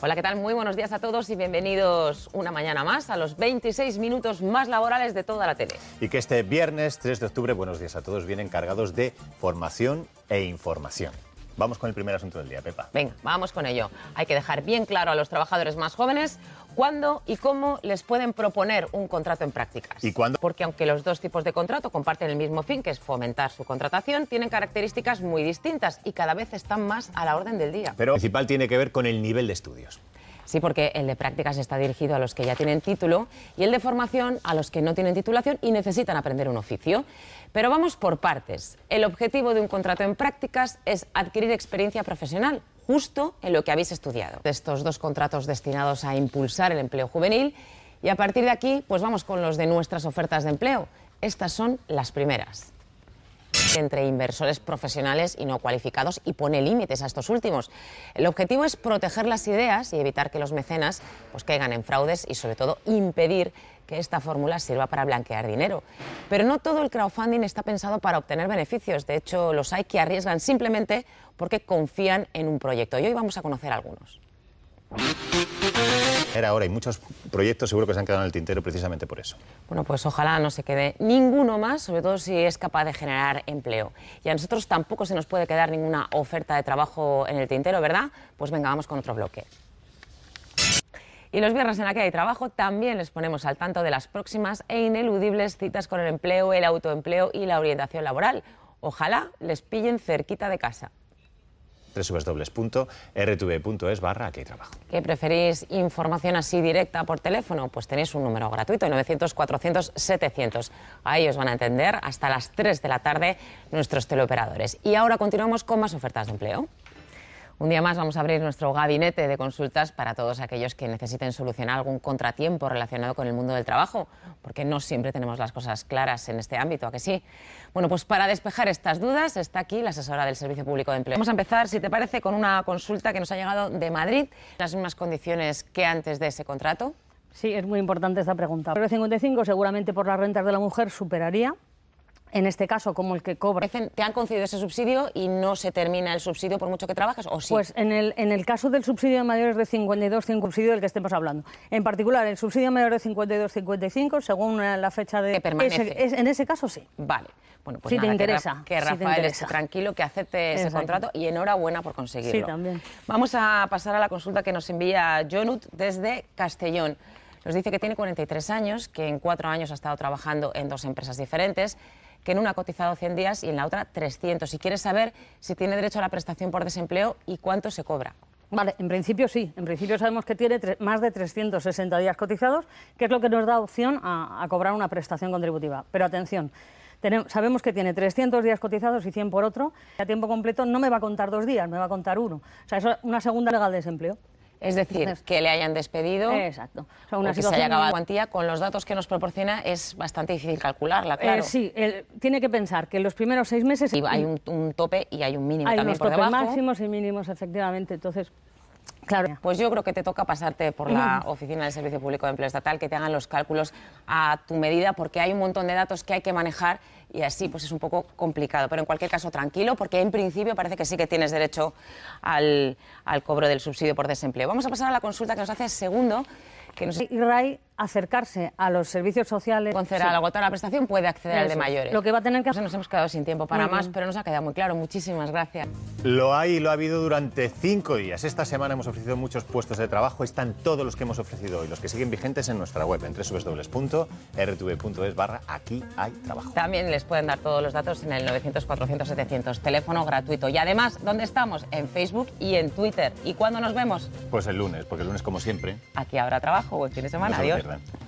Hola, ¿qué tal? Muy buenos días a todos y bienvenidos una mañana más a los 26 minutos más laborales de toda la tele. Y que este viernes 3 de octubre, buenos días a todos, vienen cargados de formación e información. Vamos con el primer asunto del día, Pepa. Venga, vamos con ello. Hay que dejar bien claro a los trabajadores más jóvenes cuándo y cómo les pueden proponer un contrato en prácticas. ¿Y cuándo? Porque aunque los dos tipos de contrato comparten el mismo fin, que es fomentar su contratación, tienen características muy distintas y cada vez están más a la orden del día. Pero principal tiene que ver con el nivel de estudios. Sí, porque el de prácticas está dirigido a los que ya tienen título y el de formación a los que no tienen titulación y necesitan aprender un oficio. Pero vamos por partes. El objetivo de un contrato en prácticas es adquirir experiencia profesional, justo en lo que habéis estudiado. De Estos dos contratos destinados a impulsar el empleo juvenil y a partir de aquí pues vamos con los de nuestras ofertas de empleo. Estas son las primeras entre inversores profesionales y no cualificados y pone límites a estos últimos. El objetivo es proteger las ideas y evitar que los mecenas pues, caigan en fraudes y sobre todo impedir que esta fórmula sirva para blanquear dinero. Pero no todo el crowdfunding está pensado para obtener beneficios. De hecho, los hay que arriesgan simplemente porque confían en un proyecto. Y hoy vamos a conocer algunos. Era ahora y muchos proyectos seguro que se han quedado en el tintero precisamente por eso. Bueno, pues ojalá no se quede ninguno más, sobre todo si es capaz de generar empleo. Y a nosotros tampoco se nos puede quedar ninguna oferta de trabajo en el tintero, ¿verdad? Pues venga, vamos con otro bloque. Y los viernes en la que hay trabajo también les ponemos al tanto de las próximas e ineludibles citas con el empleo, el autoempleo y la orientación laboral. Ojalá les pillen cerquita de casa www.rtv.es barra qué trabajo. ¿Qué preferís información así directa por teléfono? Pues tenéis un número gratuito, 900-400-700. Ahí os van a entender hasta las 3 de la tarde nuestros teleoperadores. Y ahora continuamos con más ofertas de empleo. Un día más vamos a abrir nuestro gabinete de consultas para todos aquellos que necesiten solucionar algún contratiempo relacionado con el mundo del trabajo, porque no siempre tenemos las cosas claras en este ámbito, ¿a que sí? Bueno, pues para despejar estas dudas está aquí la asesora del Servicio Público de Empleo. Vamos a empezar, si te parece, con una consulta que nos ha llegado de Madrid. ¿Las mismas condiciones que antes de ese contrato? Sí, es muy importante esta pregunta. El 55 seguramente por las rentas de la mujer superaría en este caso como el que cobra. ¿Te han concedido ese subsidio y no se termina el subsidio por mucho que trabajes o sí? Pues en el, en el caso del subsidio de mayores de 52, el subsidio del que estemos hablando. En particular, el subsidio mayor de 52, 55, según la fecha de... Que permanece. en ese caso sí. Vale. Bueno, pues si nada, te interesa, que, Rafael esté tranquilo, que acepte ese contrato y enhorabuena por conseguirlo. Sí, también. Vamos a pasar a la consulta que nos envía Jonut desde Castellón. Nos dice que tiene 43 años, que en cuatro años ha estado trabajando en dos empresas diferentes que en una ha cotizado 100 días y en la otra 300. Si quieres saber si tiene derecho a la prestación por desempleo y cuánto se cobra. Vale, en principio sí. En principio sabemos que tiene más de 360 días cotizados, que es lo que nos da opción a, cobrar una prestación contributiva. Pero atención, sabemos que tiene 300 días cotizados y 100 por otro. A tiempo completo no me va a contar dos días, me va a contar uno. O sea, es una segunda legal de desempleo. Es decir, que le hayan despedido Exacto. O, una que se haya acabado la cuantía, con los datos que nos proporciona es bastante difícil calcularla, eh, claro. sí, tiene que pensar que en los primeros seis meses... hay un, tope y hay un mínimo hay también unos máximos y mínimos, efectivamente. Entonces, pues yo creo que te toca pasarte por la oficina del Servicio Público de Empleo Estatal, que te hagan los cálculos a tu medida, porque hay un montón de datos que hay que manejar y así pues es un poco complicado. Pero en cualquier caso, tranquilo, porque en principio parece que sí que tienes derecho al, cobro del subsidio por desempleo. Vamos a pasar a la consulta que nos hace segundo. Que nos acercarse a los servicios sociales. Conceder sí. al agotar la prestación puede acceder al de mayores. Lo que va a tener que hacer. Nos hemos quedado sin tiempo para más, pero nos ha quedado muy claro. Muchísimas gracias. Lo hay y lo ha habido durante cinco días. Esta semana hemos ofrecido muchos puestos de trabajo. Están todos los que hemos ofrecido hoy, los que siguen vigentes en nuestra web, en www.rtv.es barra aquí hay trabajo. También les pueden dar todos los datos en el 900 400 700, teléfono gratuito. Y además, ¿dónde estamos? En Facebook y en Twitter. ¿Y cuándo nos vemos? Pues el lunes, porque el lunes, como siempre. Aquí habrá trabajo, buen fin de semana. Adiós. then.